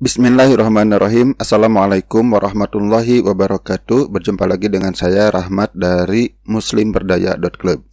Bismillahirrahmanirrahim Assalamualaikum warahmatullahi wabarakatuh Berjumpa lagi dengan saya Rahmat dari muslimberdaya.club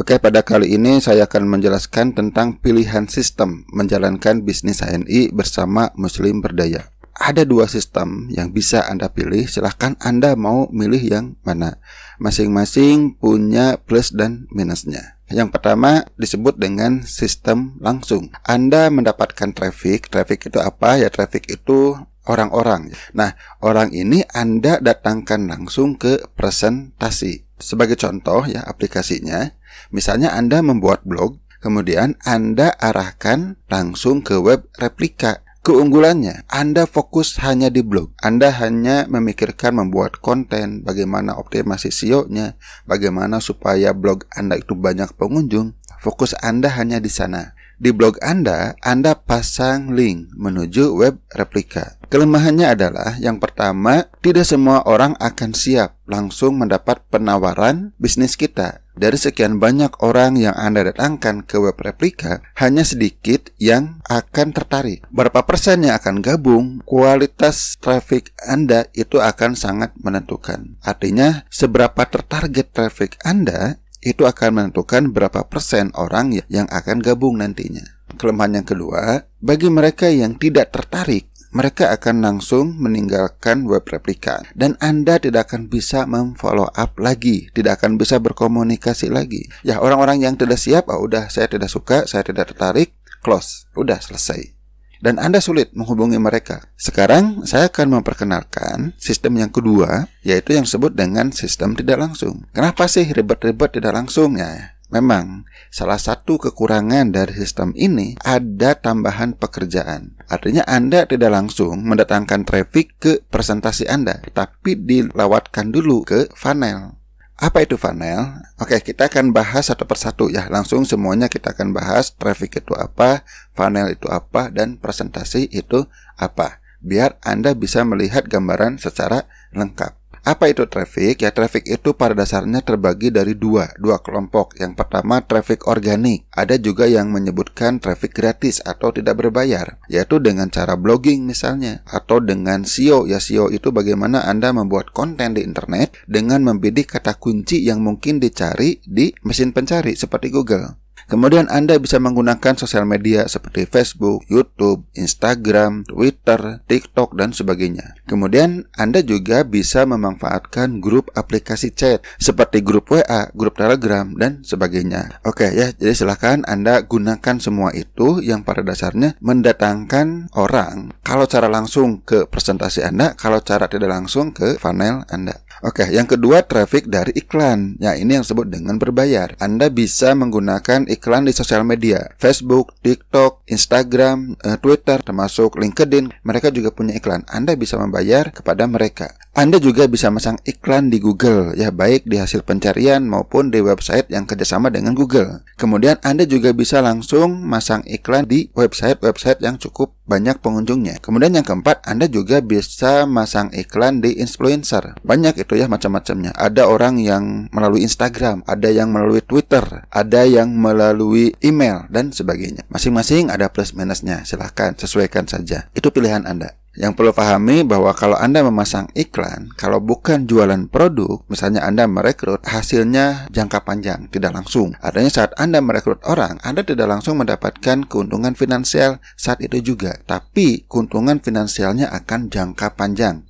Oke pada kali ini saya akan menjelaskan tentang pilihan sistem Menjalankan bisnis HNI bersama Muslim Berdaya ada dua sistem yang bisa Anda pilih. Silahkan Anda mau milih yang mana. Masing-masing punya plus dan minusnya. Yang pertama disebut dengan sistem langsung. Anda mendapatkan traffic. Traffic itu apa? Ya traffic itu orang-orang. Nah, orang ini Anda datangkan langsung ke presentasi. Sebagai contoh ya aplikasinya, misalnya Anda membuat blog, kemudian Anda arahkan langsung ke web replika. Keunggulannya, Anda fokus hanya di blog. Anda hanya memikirkan membuat konten, bagaimana optimasi SEO-nya, bagaimana supaya blog Anda itu banyak pengunjung. Fokus Anda hanya di sana. Di blog Anda, Anda pasang link menuju web replika. Kelemahannya adalah yang pertama, tidak semua orang akan siap langsung mendapat penawaran bisnis kita. Dari sekian banyak orang yang Anda datangkan ke web replika, hanya sedikit yang akan tertarik. Berapa persen yang akan gabung, kualitas traffic Anda itu akan sangat menentukan. Artinya, seberapa tertarget traffic Anda itu akan menentukan berapa persen orang ya, yang akan gabung nantinya. Kelemahan yang kedua, bagi mereka yang tidak tertarik, mereka akan langsung meninggalkan web replika dan Anda tidak akan bisa memfollow up lagi, tidak akan bisa berkomunikasi lagi. Ya, orang-orang yang tidak siap, oh udah saya tidak suka, saya tidak tertarik, close, udah selesai dan Anda sulit menghubungi mereka. Sekarang saya akan memperkenalkan sistem yang kedua, yaitu yang disebut dengan sistem tidak langsung. Kenapa sih ribet-ribet tidak langsung ya? Memang, salah satu kekurangan dari sistem ini ada tambahan pekerjaan. Artinya Anda tidak langsung mendatangkan traffic ke presentasi Anda, tapi dilewatkan dulu ke funnel. Apa itu funnel? Oke, kita akan bahas satu persatu ya. Langsung semuanya kita akan bahas traffic itu apa, funnel itu apa, dan presentasi itu apa. Biar Anda bisa melihat gambaran secara lengkap. Apa itu traffic? Ya traffic itu pada dasarnya terbagi dari dua, dua kelompok. Yang pertama traffic organik. Ada juga yang menyebutkan traffic gratis atau tidak berbayar, yaitu dengan cara blogging misalnya atau dengan SEO. Ya SEO itu bagaimana Anda membuat konten di internet dengan membidik kata kunci yang mungkin dicari di mesin pencari seperti Google. Kemudian Anda bisa menggunakan sosial media seperti Facebook, YouTube, Instagram, Twitter, TikTok, dan sebagainya. Kemudian Anda juga bisa memanfaatkan grup aplikasi chat seperti grup WA, grup Telegram, dan sebagainya. Oke ya, jadi silahkan Anda gunakan semua itu yang pada dasarnya mendatangkan orang kalau cara langsung ke presentasi Anda, kalau cara tidak langsung ke funnel Anda. Oke, yang kedua traffic dari iklan. Ya, ini yang disebut dengan berbayar. Anda bisa menggunakan iklan di sosial media, Facebook, TikTok, Instagram, eh, Twitter, termasuk LinkedIn. Mereka juga punya iklan. Anda bisa membayar berbayar kepada mereka. Anda juga bisa masang iklan di Google, ya baik di hasil pencarian maupun di website yang kerjasama dengan Google. Kemudian Anda juga bisa langsung masang iklan di website-website yang cukup banyak pengunjungnya. Kemudian yang keempat, Anda juga bisa masang iklan di influencer. Banyak itu ya macam-macamnya. Ada orang yang melalui Instagram, ada yang melalui Twitter, ada yang melalui email, dan sebagainya. Masing-masing ada plus minusnya, silahkan sesuaikan saja. Itu pilihan Anda. Yang perlu pahami bahwa kalau Anda memasang iklan, kalau bukan jualan produk, misalnya Anda merekrut, hasilnya jangka panjang, tidak langsung. Artinya saat Anda merekrut orang, Anda tidak langsung mendapatkan keuntungan finansial saat itu juga, tapi keuntungan finansialnya akan jangka panjang.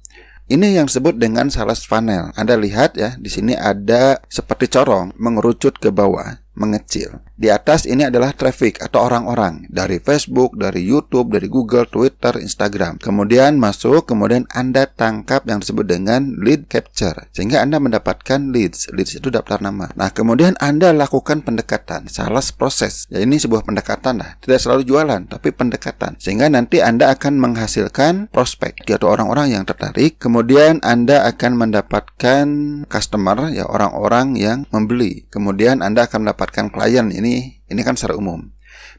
Ini yang disebut dengan sales funnel. Anda lihat ya, di sini ada seperti corong mengerucut ke bawah mengecil. Di atas ini adalah traffic atau orang-orang dari Facebook, dari YouTube, dari Google, Twitter, Instagram. Kemudian masuk, kemudian Anda tangkap yang disebut dengan lead capture. Sehingga Anda mendapatkan leads. Leads itu daftar nama. Nah, kemudian Anda lakukan pendekatan, salah proses. Ya ini sebuah pendekatan lah. Tidak selalu jualan, tapi pendekatan. Sehingga nanti Anda akan menghasilkan prospek yaitu orang-orang yang tertarik. Kemudian Anda akan mendapatkan customer ya orang-orang yang membeli. Kemudian Anda akan mendapatkan mendapatkan klien ini ini kan secara umum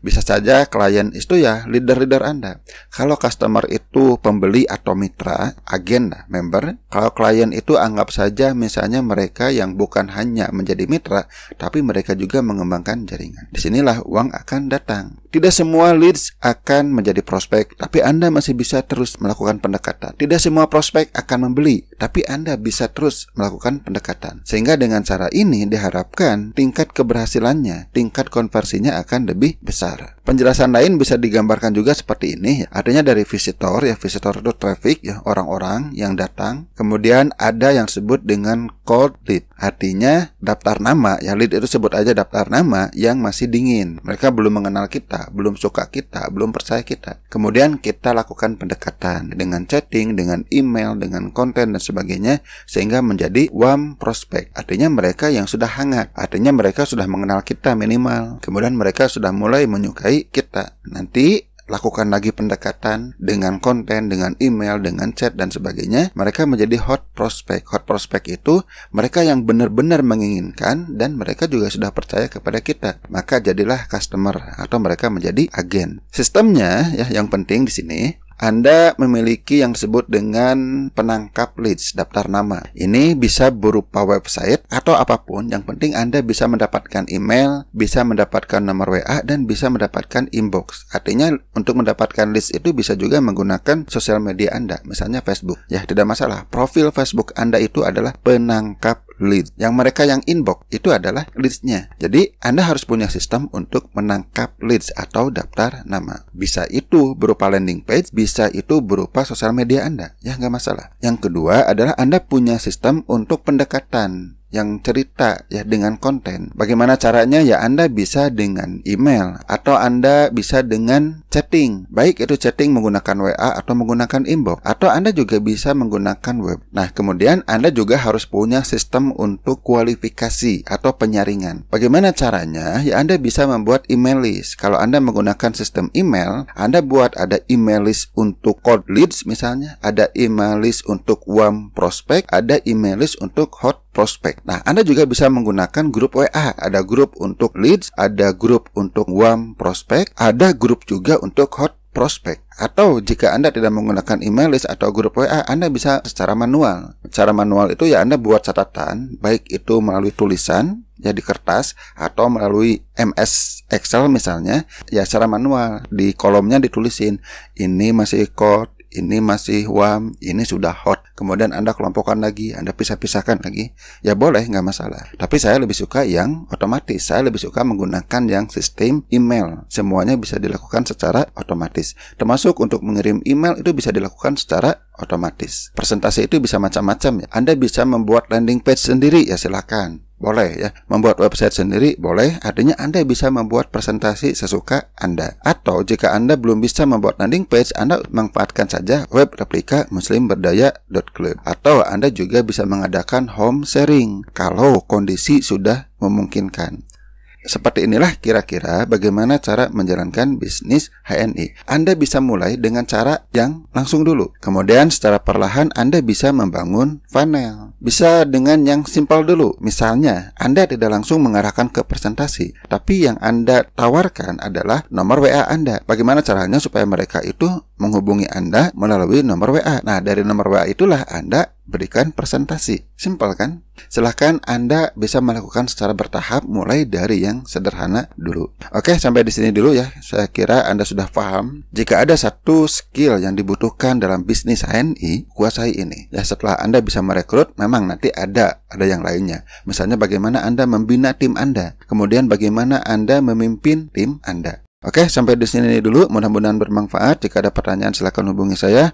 bisa saja klien itu ya leader-leader Anda. Kalau customer itu pembeli atau mitra, agen, member, kalau klien itu anggap saja misalnya mereka yang bukan hanya menjadi mitra, tapi mereka juga mengembangkan jaringan. Disinilah uang akan datang. Tidak semua leads akan menjadi prospek, tapi Anda masih bisa terus melakukan pendekatan. Tidak semua prospek akan membeli, tapi Anda bisa terus melakukan pendekatan. Sehingga dengan cara ini diharapkan tingkat keberhasilannya, tingkat konversinya akan lebih besar. Penjelasan lain bisa digambarkan juga seperti ini, ya. artinya dari visitor, ya visitor itu traffic, ya orang-orang yang datang. Kemudian ada yang disebut dengan cold lead, artinya daftar nama, ya lead itu sebut aja daftar nama yang masih dingin. Mereka belum mengenal kita, belum suka kita, belum percaya kita. Kemudian kita lakukan pendekatan dengan chatting, dengan email, dengan konten dan sebagainya sehingga menjadi warm prospect. Artinya mereka yang sudah hangat, artinya mereka sudah mengenal kita minimal. Kemudian mereka sudah mulai menyukai kita. Nanti lakukan lagi pendekatan dengan konten, dengan email, dengan chat dan sebagainya, mereka menjadi hot prospect. Hot prospect itu mereka yang benar-benar menginginkan dan mereka juga sudah percaya kepada kita. Maka jadilah customer atau mereka menjadi agen. Sistemnya ya yang penting di sini anda memiliki yang disebut dengan penangkap leads, daftar nama. Ini bisa berupa website atau apapun, yang penting Anda bisa mendapatkan email, bisa mendapatkan nomor WA, dan bisa mendapatkan inbox. Artinya untuk mendapatkan leads itu bisa juga menggunakan sosial media Anda, misalnya Facebook. Ya, tidak masalah. Profil Facebook Anda itu adalah penangkap lead. Yang mereka yang inbox itu adalah leadsnya. Jadi Anda harus punya sistem untuk menangkap leads atau daftar nama. Bisa itu berupa landing page, bisa itu berupa sosial media Anda. Ya nggak masalah. Yang kedua adalah Anda punya sistem untuk pendekatan yang cerita ya dengan konten. Bagaimana caranya ya Anda bisa dengan email atau Anda bisa dengan chatting. Baik itu chatting menggunakan WA atau menggunakan inbox atau Anda juga bisa menggunakan web. Nah, kemudian Anda juga harus punya sistem untuk kualifikasi atau penyaringan. Bagaimana caranya? Ya Anda bisa membuat email list. Kalau Anda menggunakan sistem email, Anda buat ada email list untuk cold leads misalnya, ada email list untuk warm prospect, ada email list untuk hot prospect. Nah, Anda juga bisa menggunakan grup WA. Ada grup untuk leads, ada grup untuk warm prospect, ada grup juga untuk hot prospect. Atau jika Anda tidak menggunakan email list atau grup WA, Anda bisa secara manual. Secara manual itu ya Anda buat catatan, baik itu melalui tulisan, ya di kertas, atau melalui MS Excel misalnya, ya secara manual. Di kolomnya ditulisin, ini masih ikut ini masih warm, ini sudah hot. Kemudian Anda kelompokkan lagi, Anda pisah-pisahkan lagi. Ya boleh, nggak masalah. Tapi saya lebih suka yang otomatis. Saya lebih suka menggunakan yang sistem email. Semuanya bisa dilakukan secara otomatis. Termasuk untuk mengirim email itu bisa dilakukan secara otomatis. Presentasi itu bisa macam-macam ya. Anda bisa membuat landing page sendiri ya silakan boleh ya membuat website sendiri boleh artinya Anda bisa membuat presentasi sesuka Anda atau jika Anda belum bisa membuat landing page Anda manfaatkan saja web replika muslimberdaya.club atau Anda juga bisa mengadakan home sharing kalau kondisi sudah memungkinkan seperti inilah kira-kira bagaimana cara menjalankan bisnis HNI. Anda bisa mulai dengan cara yang langsung dulu. Kemudian secara perlahan Anda bisa membangun funnel. Bisa dengan yang simpel dulu. Misalnya, Anda tidak langsung mengarahkan ke presentasi, tapi yang Anda tawarkan adalah nomor WA Anda. Bagaimana caranya supaya mereka itu menghubungi Anda melalui nomor WA. Nah, dari nomor WA itulah Anda berikan presentasi. Simpel kan? Silahkan Anda bisa melakukan secara bertahap mulai dari yang sederhana dulu. Oke, sampai di sini dulu ya. Saya kira Anda sudah paham. Jika ada satu skill yang dibutuhkan dalam bisnis HNI, kuasai ini. Ya, setelah Anda bisa merekrut, memang nanti ada ada yang lainnya. Misalnya bagaimana Anda membina tim Anda, kemudian bagaimana Anda memimpin tim Anda. Oke, sampai di sini dulu. Mudah-mudahan bermanfaat. Jika ada pertanyaan, silahkan hubungi saya.